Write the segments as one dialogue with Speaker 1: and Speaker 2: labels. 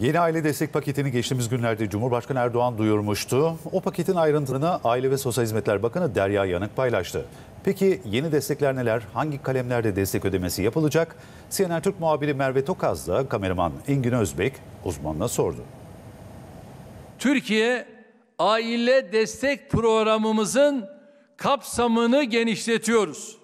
Speaker 1: Yeni aile destek paketini geçtiğimiz günlerde Cumhurbaşkanı Erdoğan duyurmuştu. O paketin ayrıntılarını Aile ve Sosyal Hizmetler Bakanı Derya Yanık paylaştı. Peki yeni destekler neler? Hangi kalemlerde destek ödemesi yapılacak? CNN Türk muhabiri Merve Tokaz da kameraman Engin Özbek uzmanına sordu. Türkiye aile destek programımızın kapsamını genişletiyoruz.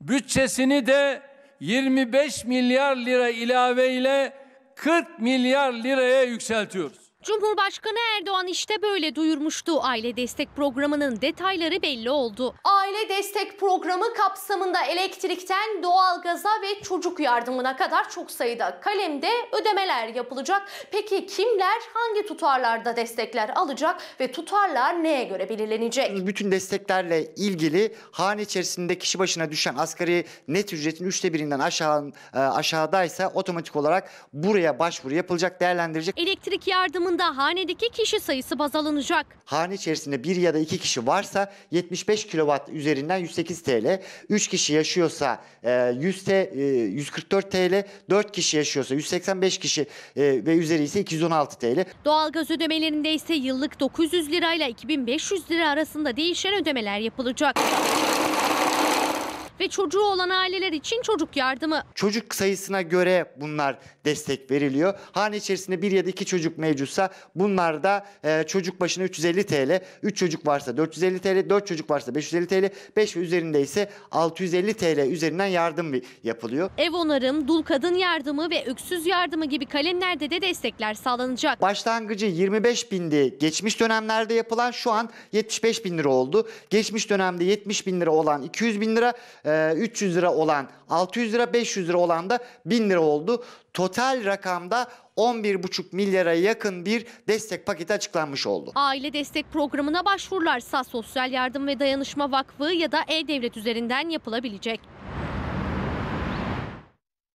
Speaker 1: Bütçesini de 25 milyar lira ilave ile 40 milyar liraya yükseltiyoruz.
Speaker 2: Cumhurbaşkanı Erdoğan işte böyle duyurmuştu. Aile destek programının detayları belli oldu aile destek programı kapsamında elektrikten doğalgaza ve çocuk yardımına kadar çok sayıda kalemde ödemeler yapılacak.
Speaker 3: Peki kimler hangi tutarlarda destekler alacak ve tutarlar neye göre belirlenecek? Bütün desteklerle ilgili hane içerisinde kişi başına düşen asgari net ücretin üçte birinden aşağı, e, aşağıdaysa otomatik olarak buraya başvuru yapılacak, değerlendirecek.
Speaker 2: Elektrik yardımında hanedeki kişi sayısı baz alınacak.
Speaker 3: Hane içerisinde bir ya da iki kişi varsa 75 kilowatt üzerinden 108 TL. 3 kişi yaşıyorsa 100 te, 144 TL. 4 kişi yaşıyorsa 185 kişi e, ve üzeri ise 216 TL.
Speaker 2: Doğalgaz ödemelerinde ise yıllık 900 lirayla 2500 lira arasında değişen ödemeler yapılacak ve çocuğu olan aileler için çocuk yardımı.
Speaker 3: Çocuk sayısına göre bunlar destek veriliyor. Hane içerisinde bir ya da iki çocuk mevcutsa bunlar da e, çocuk başına 350 TL, 3 çocuk varsa 450 TL, 4 çocuk varsa 550 TL, 5 ve üzerinde ise 650 TL üzerinden yardım yapılıyor.
Speaker 2: Ev onarım, dul kadın yardımı ve öksüz yardımı gibi kalemlerde de destekler sağlanacak.
Speaker 3: Başlangıcı 25 bindi. Geçmiş dönemlerde yapılan şu an 75 bin lira oldu. Geçmiş dönemde 70 bin lira olan 200 bin lira 300 ee, lira olan 600 lira 500 lira olan da 1000 lira oldu. Total rakamda 11,5 milyara yakın bir destek paketi açıklanmış oldu.
Speaker 2: Aile destek programına başvurularsa Sosyal Yardım ve Dayanışma Vakfı ya da E-Devlet üzerinden yapılabilecek.